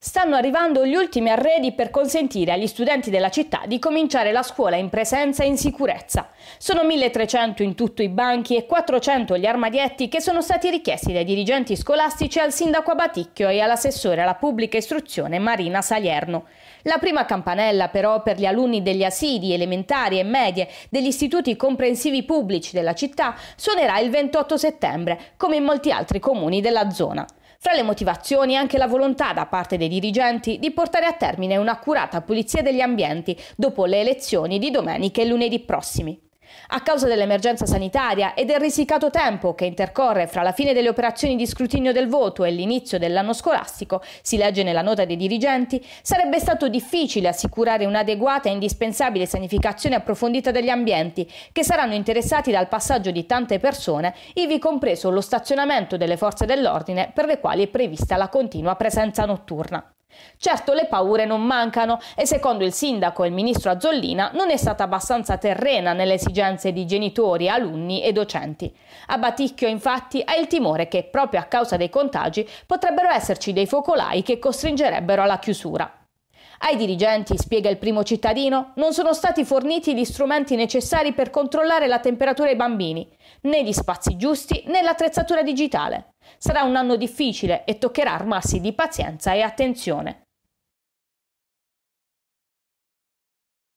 Stanno arrivando gli ultimi arredi per consentire agli studenti della città di cominciare la scuola in presenza e in sicurezza. Sono 1300 in tutto i banchi e 400 gli armadietti che sono stati richiesti dai dirigenti scolastici al sindaco Abaticchio e all'assessore alla pubblica istruzione Marina Salierno. La prima campanella però per gli alunni degli asili elementari e medie degli istituti comprensivi pubblici della città suonerà il 28 settembre, come in molti altri comuni della zona. Fra le motivazioni anche la volontà da parte dei dirigenti di portare a termine un'accurata pulizia degli ambienti dopo le elezioni di domenica e lunedì prossimi. A causa dell'emergenza sanitaria e del risicato tempo che intercorre fra la fine delle operazioni di scrutinio del voto e l'inizio dell'anno scolastico, si legge nella nota dei dirigenti, sarebbe stato difficile assicurare un'adeguata e indispensabile sanificazione approfondita degli ambienti che saranno interessati dal passaggio di tante persone, ivi compreso lo stazionamento delle forze dell'ordine per le quali è prevista la continua presenza notturna. Certo le paure non mancano e secondo il sindaco e il ministro Azzollina non è stata abbastanza terrena nelle esigenze di genitori, alunni e docenti. A Baticchio infatti ha il timore che proprio a causa dei contagi potrebbero esserci dei focolai che costringerebbero alla chiusura. Ai dirigenti, spiega il primo cittadino, non sono stati forniti gli strumenti necessari per controllare la temperatura ai bambini, né gli spazi giusti né l'attrezzatura digitale. Sarà un anno difficile e toccherà armarsi di pazienza e attenzione.